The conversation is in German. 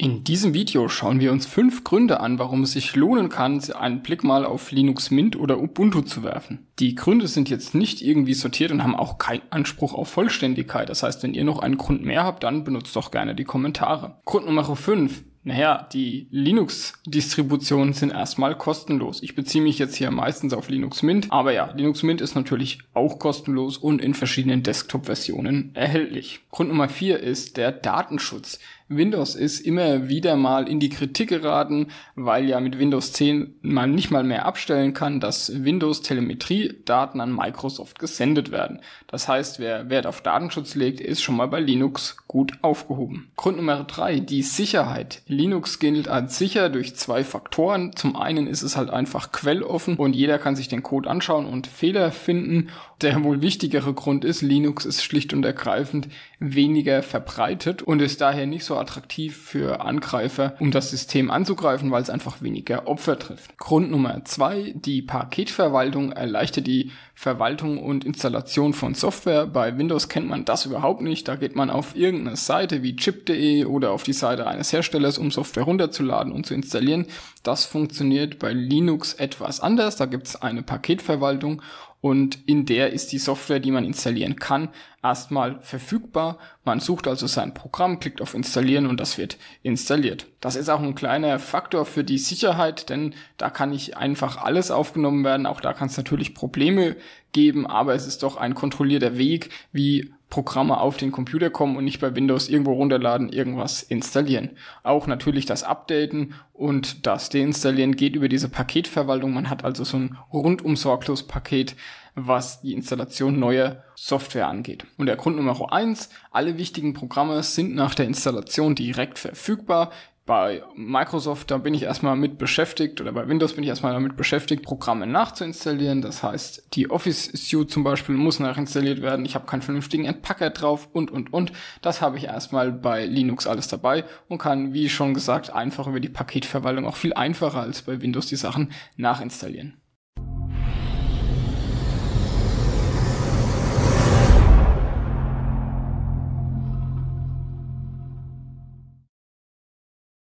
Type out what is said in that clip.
In diesem Video schauen wir uns fünf Gründe an, warum es sich lohnen kann, einen Blick mal auf Linux Mint oder Ubuntu zu werfen. Die Gründe sind jetzt nicht irgendwie sortiert und haben auch keinen Anspruch auf Vollständigkeit. Das heißt, wenn ihr noch einen Grund mehr habt, dann benutzt doch gerne die Kommentare. Grund Nummer 5. Naja, die Linux-Distributionen sind erstmal kostenlos. Ich beziehe mich jetzt hier meistens auf Linux Mint, aber ja, Linux Mint ist natürlich auch kostenlos und in verschiedenen Desktop-Versionen erhältlich. Grund Nummer 4 ist der Datenschutz. Windows ist, immer wieder mal in die Kritik geraten, weil ja mit Windows 10 man nicht mal mehr abstellen kann, dass windows Telemetriedaten an Microsoft gesendet werden. Das heißt, wer Wert auf Datenschutz legt, ist schon mal bei Linux gut aufgehoben. Grund Nummer drei: die Sicherheit. Linux gilt als sicher durch zwei Faktoren. Zum einen ist es halt einfach quelloffen und jeder kann sich den Code anschauen und Fehler finden. Der wohl wichtigere Grund ist, Linux ist schlicht und ergreifend weniger verbreitet und ist daher nicht so attraktiv für Angreifer, um das System anzugreifen, weil es einfach weniger Opfer trifft. Grund Nummer zwei: die Paketverwaltung erleichtert die Verwaltung und Installation von Software. Bei Windows kennt man das überhaupt nicht. Da geht man auf irgendeine Seite wie chip.de oder auf die Seite eines Herstellers, um Software runterzuladen und zu installieren. Das funktioniert bei Linux etwas anders. Da gibt es eine Paketverwaltung und in der ist die Software, die man installieren kann, erstmal verfügbar. Man sucht also sein Programm, klickt auf Installieren und das wird installiert. Das ist auch ein kleiner Faktor für die Sicherheit, denn da kann nicht einfach alles aufgenommen werden. Auch da kann es natürlich Probleme geben, aber es ist doch ein kontrollierter Weg, wie Programme auf den Computer kommen und nicht bei Windows irgendwo runterladen, irgendwas installieren. Auch natürlich das Updaten und das Deinstallieren geht über diese Paketverwaltung. Man hat also so ein rundum sorglos Paket, was die Installation neuer Software angeht. Und der Grund Nummer 1, alle wichtigen Programme sind nach der Installation direkt verfügbar bei Microsoft, da bin ich erstmal mit beschäftigt oder bei Windows bin ich erstmal damit beschäftigt, Programme nachzuinstallieren. Das heißt, die Office Suite zum Beispiel muss nachinstalliert werden. Ich habe keinen vernünftigen Entpacker drauf und, und, und. Das habe ich erstmal bei Linux alles dabei und kann, wie schon gesagt, einfach über die Paketverwaltung auch viel einfacher als bei Windows die Sachen nachinstallieren.